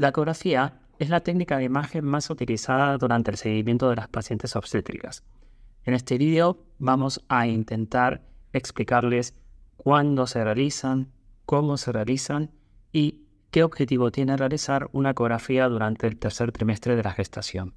La ecografía es la técnica de imagen más utilizada durante el seguimiento de las pacientes obstétricas. En este video vamos a intentar explicarles cuándo se realizan, cómo se realizan y qué objetivo tiene realizar una ecografía durante el tercer trimestre de la gestación.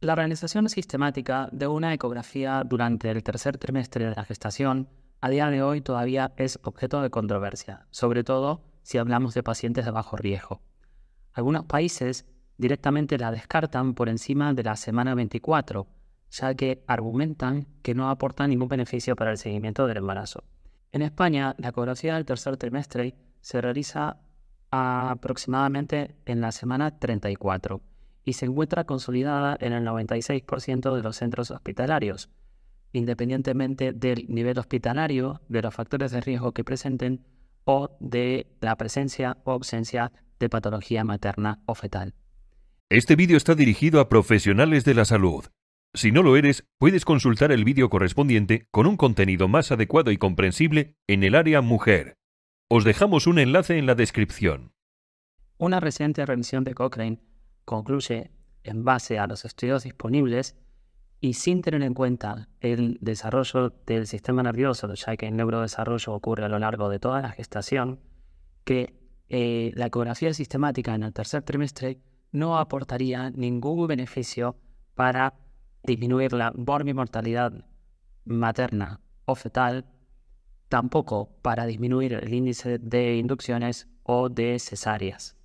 La realización sistemática de una ecografía durante el tercer trimestre de la gestación a día de hoy todavía es objeto de controversia, sobre todo si hablamos de pacientes de bajo riesgo. Algunos países directamente la descartan por encima de la semana 24, ya que argumentan que no aporta ningún beneficio para el seguimiento del embarazo. En España, la ecografía del tercer trimestre se realiza aproximadamente en la semana 34 y se encuentra consolidada en el 96% de los centros hospitalarios, independientemente del nivel hospitalario, de los factores de riesgo que presenten o de la presencia o ausencia de patología materna o fetal. Este vídeo está dirigido a profesionales de la salud. Si no lo eres, puedes consultar el vídeo correspondiente con un contenido más adecuado y comprensible en el área mujer. Os dejamos un enlace en la descripción. Una reciente revisión de Cochrane concluye, en base a los estudios disponibles, y sin tener en cuenta el desarrollo del sistema nervioso, ya que el neurodesarrollo ocurre a lo largo de toda la gestación, que eh, la ecografía sistemática en el tercer trimestre no aportaría ningún beneficio para disminuir la morbimortalidad materna o fetal, tampoco para disminuir el índice de inducciones o de cesáreas.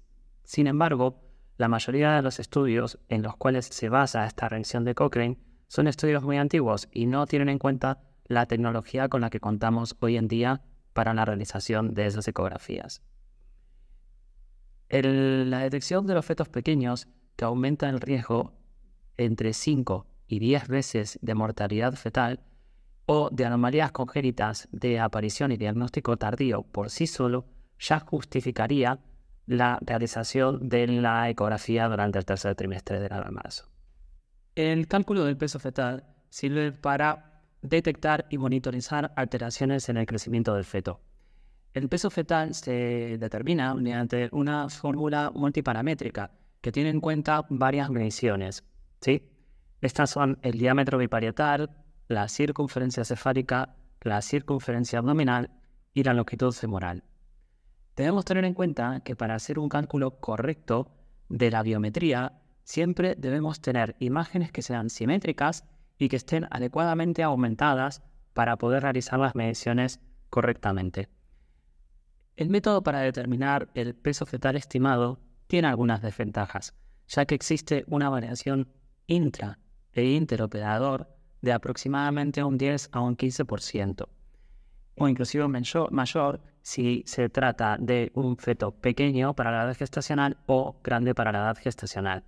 Sin embargo, la mayoría de los estudios en los cuales se basa esta reacción de Cochrane son estudios muy antiguos y no tienen en cuenta la tecnología con la que contamos hoy en día para la realización de esas ecografías. la detección de los fetos pequeños, que aumenta el riesgo entre 5 y 10 veces de mortalidad fetal o de anomalías congénitas de aparición y diagnóstico tardío por sí solo, ya justificaría la realización de la ecografía durante el tercer trimestre del embarazo. El cálculo del peso fetal sirve para detectar y monitorizar alteraciones en el crecimiento del feto. El peso fetal se determina mediante una fórmula multiparamétrica que tiene en cuenta varias mediciones. ¿sí? Estas son el diámetro biparietal, la circunferencia cefálica, la circunferencia abdominal y la longitud femoral. Debemos tener en cuenta que para hacer un cálculo correcto de la biometría siempre debemos tener imágenes que sean simétricas y que estén adecuadamente aumentadas para poder realizar las mediciones correctamente. El método para determinar el peso fetal estimado tiene algunas desventajas, ya que existe una variación intra e interoperador de aproximadamente un 10 a un 15%, o inclusive mayor si se trata de un feto pequeño para la edad gestacional o grande para la edad gestacional.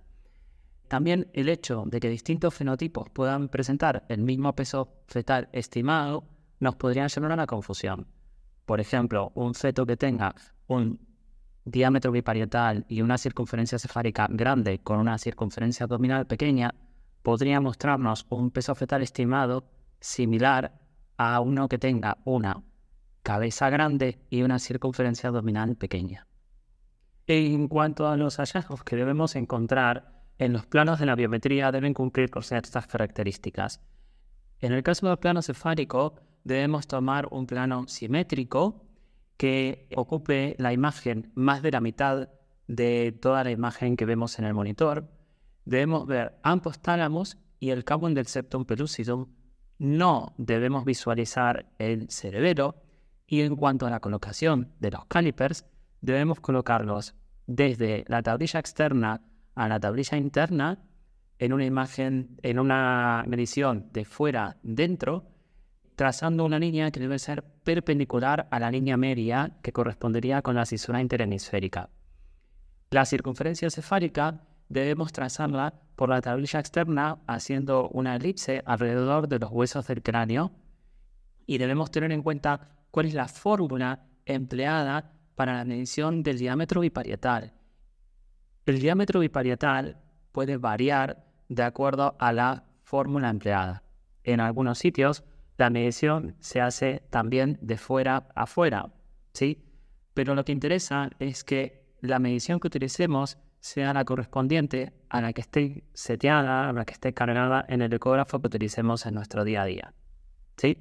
También el hecho de que distintos fenotipos puedan presentar el mismo peso fetal estimado nos podría llevar a una confusión. Por ejemplo, un feto que tenga un diámetro biparietal y una circunferencia cefálica grande con una circunferencia abdominal pequeña podría mostrarnos un peso fetal estimado similar a uno que tenga una cabeza grande y una circunferencia abdominal pequeña. En cuanto a los hallazgos que debemos encontrar, en los planos de la biometría deben cumplir con ciertas características. En el caso del plano cefálico, debemos tomar un plano simétrico que ocupe la imagen más de la mitad de toda la imagen que vemos en el monitor. Debemos ver ambos tálamos y el cabo del septum pellucidum. No debemos visualizar el cerebro Y en cuanto a la colocación de los calipers, debemos colocarlos desde la tablilla externa a la tablilla interna en una imagen, en una medición de fuera dentro, trazando una línea que debe ser perpendicular a la línea media que correspondería con la cisura interhemisférica. La circunferencia cefálica debemos trazarla por la tablilla externa haciendo una elipse alrededor de los huesos del cráneo y debemos tener en cuenta cuál es la fórmula empleada para la medición del diámetro biparietal, el diámetro biparietal puede variar de acuerdo a la fórmula empleada. En algunos sitios, la medición se hace también de fuera a fuera, ¿sí? Pero lo que interesa es que la medición que utilicemos sea la correspondiente a la que esté seteada, a la que esté cargada en el ecógrafo que utilicemos en nuestro día a día, ¿sí?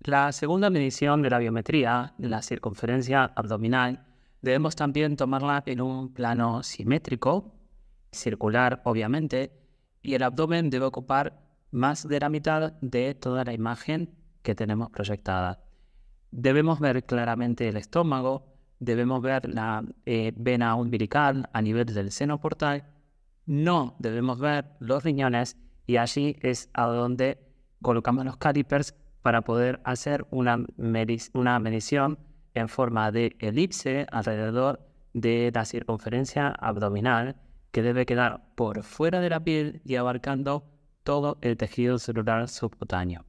La segunda medición de la biometría, la circunferencia abdominal, debemos también tomarla en un plano simétrico, circular obviamente, y el abdomen debe ocupar más de la mitad de toda la imagen que tenemos proyectada. Debemos ver claramente el estómago, debemos ver la eh, vena umbilical a nivel del seno portal, no debemos ver los riñones y allí es a donde colocamos los calipers para poder hacer una medición en forma de elipse alrededor de la circunferencia abdominal que debe quedar por fuera de la piel y abarcando todo el tejido celular subcutáneo.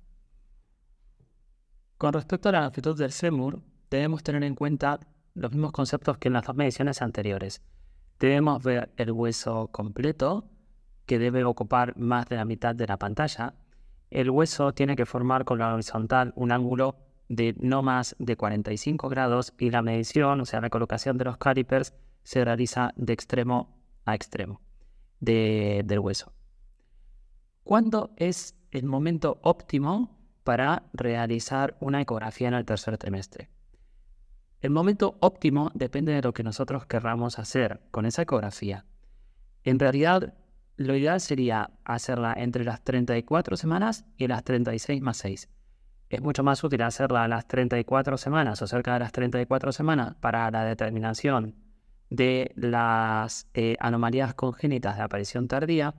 Con respecto a la longitud del fémur, debemos tener en cuenta los mismos conceptos que en las dos mediciones anteriores. Debemos ver el hueso completo, que debe ocupar más de la mitad de la pantalla. El hueso tiene que formar con la horizontal un ángulo de no más de 45 grados y la medición, o sea, la colocación de los calipers, se realiza de extremo a extremo del hueso. ¿Cuándo es el momento óptimo para realizar una ecografía en el tercer trimestre? El momento óptimo depende de lo que nosotros querramos hacer con esa ecografía. En realidad, lo ideal sería hacerla entre las 34 semanas y las 36 más 6 es mucho más útil hacerla a las 34 semanas o cerca de las 34 semanas para la determinación de las eh, anomalías congénitas de aparición tardía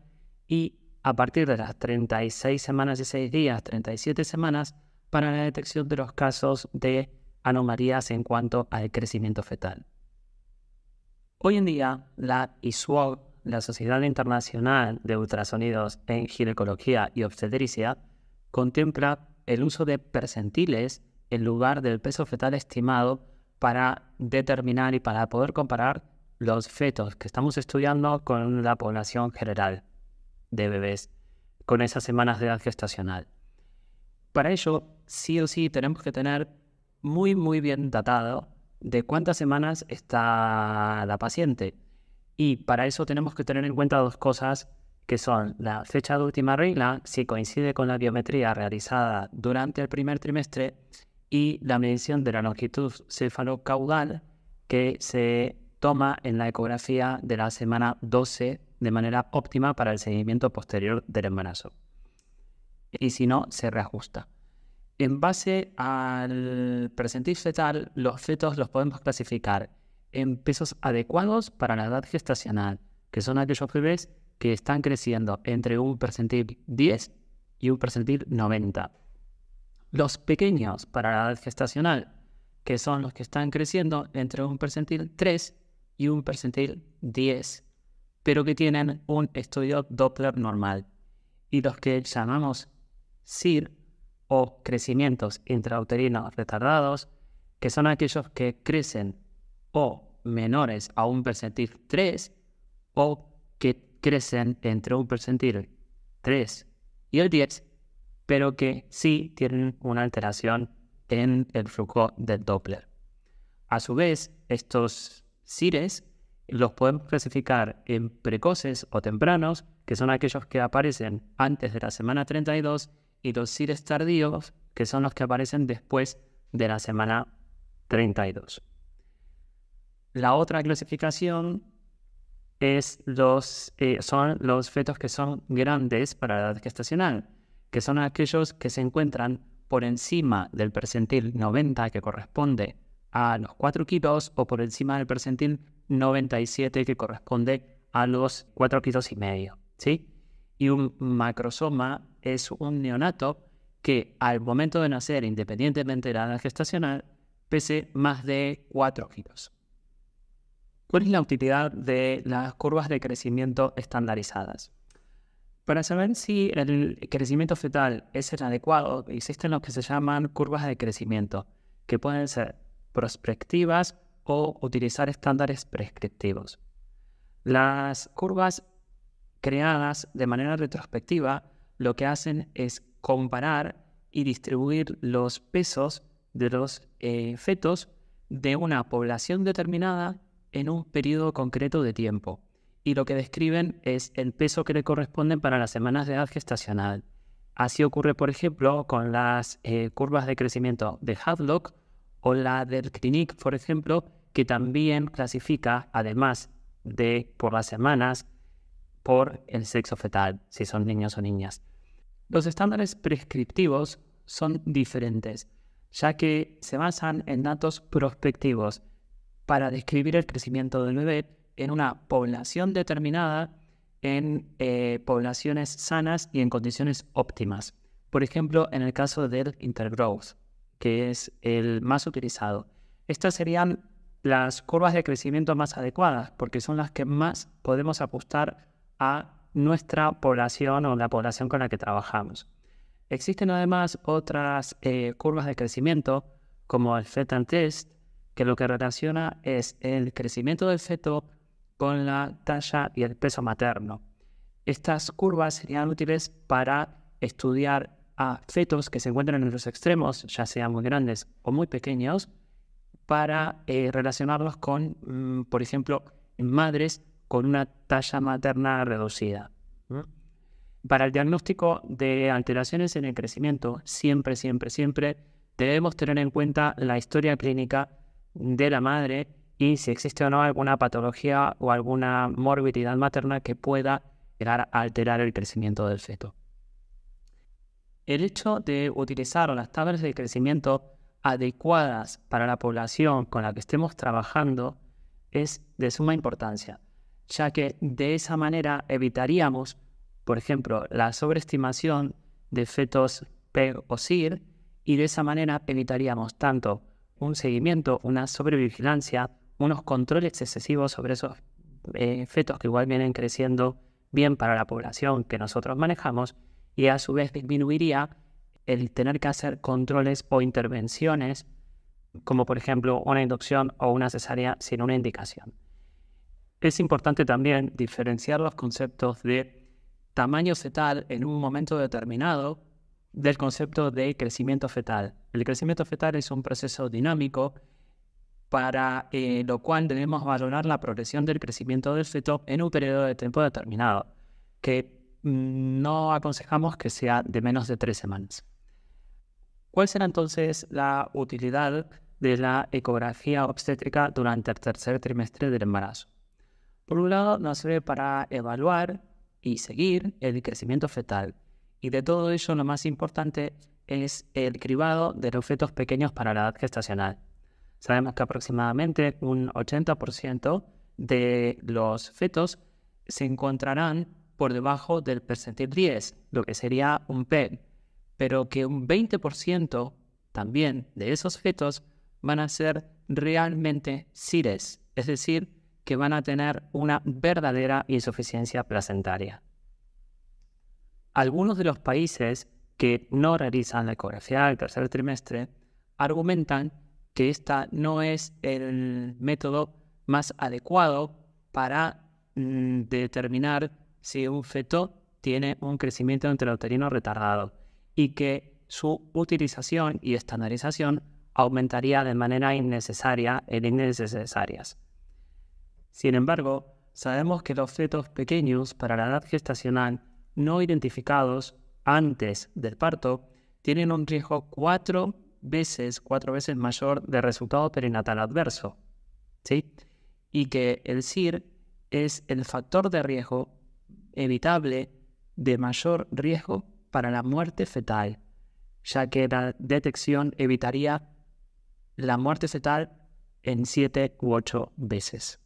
y a partir de las 36 semanas y 6 días, 37 semanas, para la detección de los casos de anomalías en cuanto al crecimiento fetal. Hoy en día, la ISWOG, la Sociedad Internacional de Ultrasonidos en Ginecología y Obstetricia, contempla el uso de percentiles en lugar del peso fetal estimado para determinar y para poder comparar los fetos que estamos estudiando con la población general de bebés con esas semanas de edad gestacional. Para ello, sí o sí tenemos que tener muy, muy bien datado de cuántas semanas está la paciente. Y para eso tenemos que tener en cuenta dos cosas que son la fecha de última regla, si coincide con la biometría realizada durante el primer trimestre, y la medición de la longitud cefalocaudal que se toma en la ecografía de la semana 12 de manera óptima para el seguimiento posterior del embarazo. Y si no, se reajusta. En base al presentil fetal, los fetos los podemos clasificar en pesos adecuados para la edad gestacional, que son aquellos bebés que están creciendo entre un percentil 10 y un percentil 90. Los pequeños para la edad gestacional, que son los que están creciendo entre un percentil 3 y un percentil 10, pero que tienen un estudio Doppler normal. Y los que llamamos SIR o crecimientos intrauterinos retardados, que son aquellos que crecen o menores a un percentil 3 o crecen entre un percentil 3 y el 10, pero que sí tienen una alteración en el flujo del Doppler. A su vez, estos CIRES los podemos clasificar en precoces o tempranos, que son aquellos que aparecen antes de la semana 32, y los CIRES tardíos, que son los que aparecen después de la semana 32. La otra clasificación eh, son los fetos que son grandes para la edad gestacional, que son aquellos que se encuentran por encima del percentil 90 que corresponde a los 4 kilos o por encima del percentil 97 que corresponde a los 4 kilos y medio. ¿sí? Y un macrosoma es un neonato que al momento de nacer, independientemente de la edad gestacional, pese más de 4 kilos. ¿Cuál es la utilidad de las curvas de crecimiento estandarizadas? Para saber si el crecimiento fetal es el adecuado, existen los que se llaman curvas de crecimiento, que pueden ser prospectivas o utilizar estándares prescriptivos. Las curvas creadas de manera retrospectiva lo que hacen es comparar y distribuir los pesos de los eh, fetos de una población determinada en un período concreto de tiempo. Y lo que describen es el peso que le corresponde para las semanas de edad gestacional. Así ocurre, por ejemplo, con las eh, curvas de crecimiento de Hadlock o la del Clinique, por ejemplo, que también clasifica, además de por las semanas, por el sexo fetal, si son niños o niñas. Los estándares prescriptivos son diferentes, ya que se basan en datos prospectivos, para describir el crecimiento del bebé en una población determinada, en eh, poblaciones sanas y en condiciones óptimas. Por ejemplo, en el caso del intergrowth, que es el más utilizado. Estas serían las curvas de crecimiento más adecuadas, porque son las que más podemos apostar a nuestra población o la población con la que trabajamos. Existen además otras eh, curvas de crecimiento, como el Fetal Test, que lo que relaciona es el crecimiento del feto con la talla y el peso materno. Estas curvas serían útiles para estudiar a fetos que se encuentran en los extremos, ya sean muy grandes o muy pequeños, para eh, relacionarlos con, mm, por ejemplo, madres con una talla materna reducida. Mm. Para el diagnóstico de alteraciones en el crecimiento, siempre, siempre, siempre debemos tener en cuenta la historia clínica de la madre y si existe o no alguna patología o alguna morbilidad materna que pueda llegar a alterar el crecimiento del feto. El hecho de utilizar las tablas de crecimiento adecuadas para la población con la que estemos trabajando es de suma importancia, ya que de esa manera evitaríamos, por ejemplo, la sobreestimación de fetos PEG o SIR y de esa manera evitaríamos tanto un seguimiento, una sobrevigilancia, unos controles excesivos sobre esos eh, fetos que igual vienen creciendo bien para la población que nosotros manejamos y a su vez disminuiría el tener que hacer controles o intervenciones como por ejemplo una inducción o una cesárea sin una indicación. Es importante también diferenciar los conceptos de tamaño fetal en un momento determinado del concepto de crecimiento fetal. El crecimiento fetal es un proceso dinámico para eh, lo cual debemos valorar la progresión del crecimiento del feto en un periodo de tiempo determinado, que mm, no aconsejamos que sea de menos de tres semanas. ¿Cuál será entonces la utilidad de la ecografía obstétrica durante el tercer trimestre del embarazo? Por un lado, nos sirve para evaluar y seguir el crecimiento fetal, y de todo ello, lo más importante es el cribado de los fetos pequeños para la edad gestacional. Sabemos que aproximadamente un 80% de los fetos se encontrarán por debajo del percentil 10, lo que sería un PEG, pero que un 20% también de esos fetos van a ser realmente CIRES, es decir, que van a tener una verdadera insuficiencia placentaria algunos de los países que no realizan la ecografía del tercer trimestre argumentan que esta no es el método más adecuado para mm, determinar si un feto tiene un crecimiento intrauterino retardado y que su utilización y estandarización aumentaría de manera innecesaria el innecesarias. Sin embargo, sabemos que los fetos pequeños para la edad gestacional no identificados antes del parto tienen un riesgo cuatro veces, cuatro veces mayor de resultado perinatal adverso. ¿sí? Y que el CIR es el factor de riesgo evitable de mayor riesgo para la muerte fetal, ya que la detección evitaría la muerte fetal en siete u ocho veces.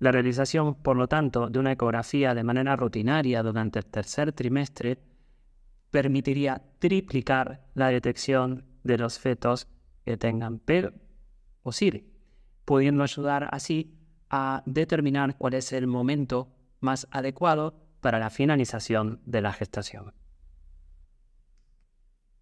La realización, por lo tanto, de una ecografía de manera rutinaria durante el tercer trimestre permitiría triplicar la detección de los fetos que tengan PEG o pudiendo ayudar así a determinar cuál es el momento más adecuado para la finalización de la gestación.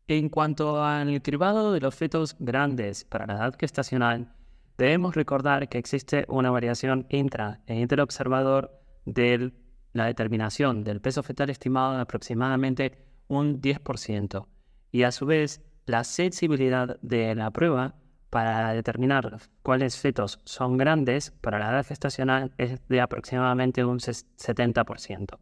En cuanto al cribado de los fetos grandes para la edad gestacional, Debemos recordar que existe una variación intra e interobservador de la determinación del peso fetal estimado de aproximadamente un 10% y a su vez la sensibilidad de la prueba para determinar cuáles fetos son grandes para la edad gestacional es de aproximadamente un 70%.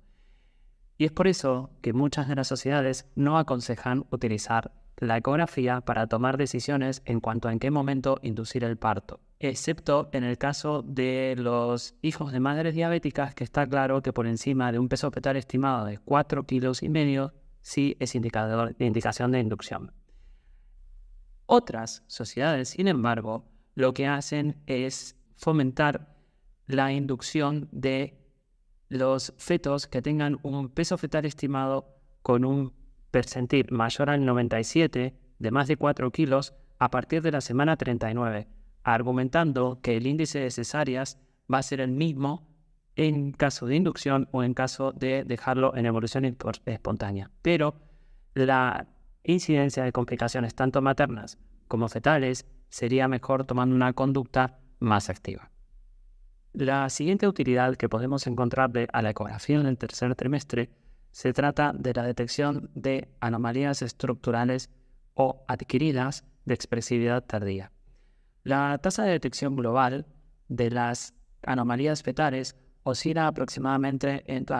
Y es por eso que muchas de las sociedades no aconsejan utilizar la ecografía para tomar decisiones en cuanto a en qué momento inducir el parto, excepto en el caso de los hijos de madres diabéticas, que está claro que por encima de un peso fetal estimado de 4 kilos y medio, sí es indicador, de indicación de inducción. Otras sociedades, sin embargo, lo que hacen es fomentar la inducción de los fetos que tengan un peso fetal estimado con un percentil mayor al 97 de más de 4 kilos a partir de la semana 39, argumentando que el índice de cesáreas va a ser el mismo en caso de inducción o en caso de dejarlo en evolución espontánea. Pero la incidencia de complicaciones tanto maternas como fetales sería mejor tomando una conducta más activa. La siguiente utilidad que podemos encontrarle a la ecografía en el tercer trimestre se trata de la detección de anomalías estructurales o adquiridas de expresividad tardía. La tasa de detección global de las anomalías fetales oscila aproximadamente, entre,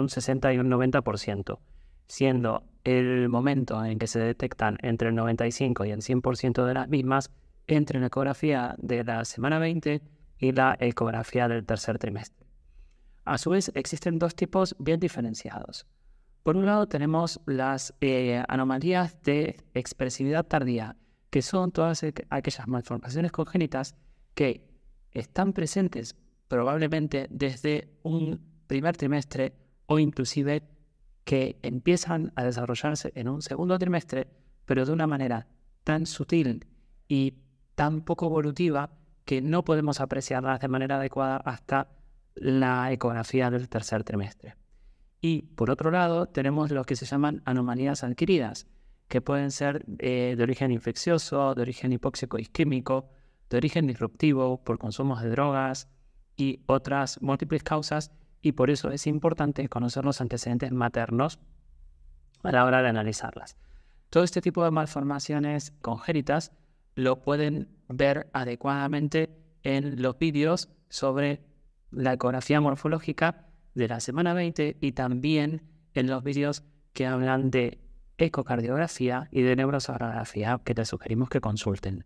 un 60 y un 90%, siendo el momento en que se detectan entre el 95 y el 100% de las mismas entre la ecografía de la semana 20 y la ecografía del tercer trimestre. A su vez, existen dos tipos bien diferenciados. Por un lado tenemos las eh, anomalías de expresividad tardía, que son todas aquellas malformaciones congénitas que están presentes probablemente desde un primer trimestre o inclusive que empiezan a desarrollarse en un segundo trimestre, pero de una manera tan sutil y tan poco evolutiva que no podemos apreciarlas de manera adecuada hasta la ecografía del tercer trimestre. Y por otro lado, tenemos los que se llaman anomalías adquiridas, que pueden ser eh, de origen infeccioso, de origen hipóxico isquémico, de origen disruptivo por consumos de drogas y otras múltiples causas, y por eso es importante conocer los antecedentes maternos a la hora de analizarlas. Todo este tipo de malformaciones congénitas lo pueden ver adecuadamente en los vídeos sobre la ecografía morfológica de la semana 20 y también en los vídeos que hablan de ecocardiografía y de neurosonografía que te sugerimos que consulten.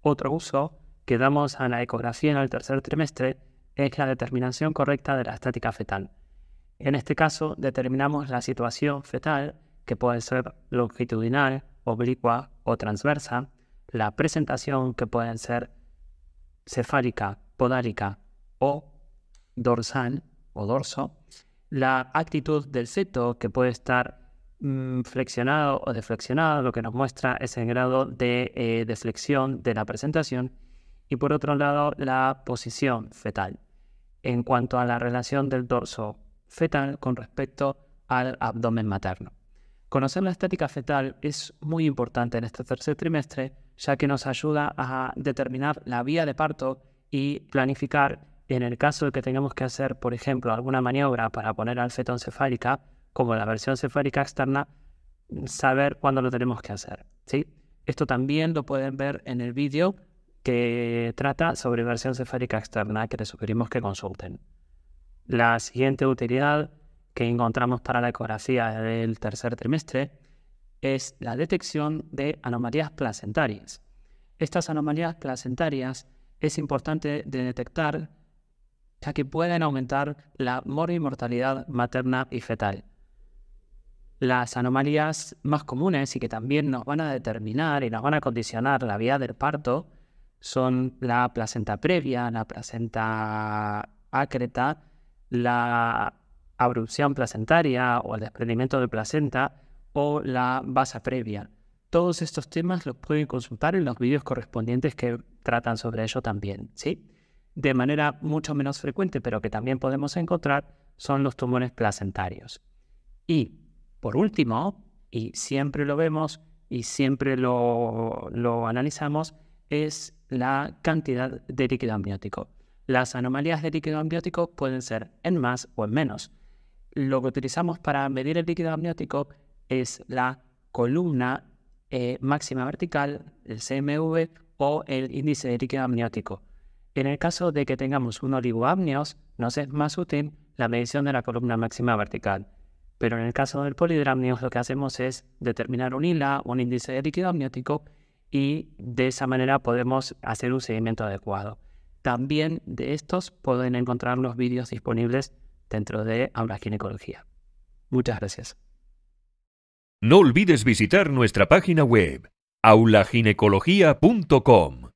Otro uso que damos a la ecografía en el tercer trimestre es la determinación correcta de la estática fetal. En este caso, determinamos la situación fetal, que puede ser longitudinal, oblicua o transversa, la presentación, que puede ser cefálica, podálica dorsal o dorso, la actitud del seto que puede estar mm, flexionado o deflexionado, lo que nos muestra es el grado de eh, deflexión de la presentación, y por otro lado la posición fetal. En cuanto a la relación del dorso fetal con respecto al abdomen materno. Conocer la estética fetal es muy importante en este tercer trimestre, ya que nos ayuda a determinar la vía de parto y planificar en el caso de que tengamos que hacer, por ejemplo, alguna maniobra para poner alfetón cefálica, como la versión cefálica externa, mm, saber cuándo lo tenemos que hacer. ¿sí? Esto también lo pueden ver en el vídeo que trata sobre versión cefálica externa, que les sugerimos que consulten. La siguiente utilidad que encontramos para la ecografía del tercer trimestre es la detección de anomalías placentarias. Estas anomalías placentarias es importante detectar ya que pueden aumentar la mortalidad materna y fetal. Las anomalías más comunes y que también nos van a determinar y nos van a condicionar la vía del parto son la placenta previa, la placenta acreta, la abrupción placentaria o el desprendimiento de placenta o la basa previa. Todos estos temas los pueden consultar en los vídeos correspondientes que tratan sobre ello también, ¿sí? de manera mucho menos frecuente, pero que también podemos encontrar, son los tumores placentarios. Y, por último, y siempre lo vemos y siempre lo, analizamos, es la cantidad de líquido amniótico. Las anomalías de líquido amniótico pueden ser en más o en menos. Lo que utilizamos para medir el líquido amniótico es la columna eh, máxima vertical, el CMV o el índice de líquido amniótico. En el caso de que tengamos un oligoamnios, nos es más útil la medición de la columna máxima vertical. Pero en el caso del polidramnios, lo que hacemos es determinar un o un índice de líquido amniótico, y de esa manera podemos hacer un seguimiento adecuado. También de estos pueden encontrar los vídeos disponibles dentro de Aula Ginecología. Muchas gracias. No olvides visitar nuestra página web aulaginecología.com.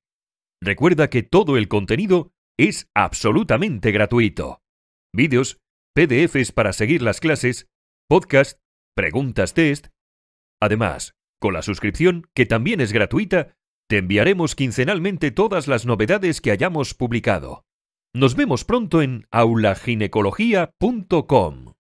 Recuerda que todo el contenido es absolutamente gratuito. Vídeos, PDFs para seguir las clases, podcast, preguntas test. Además, con la suscripción, que también es gratuita, te enviaremos quincenalmente todas las novedades que hayamos publicado. Nos vemos pronto en aulaginecología.com.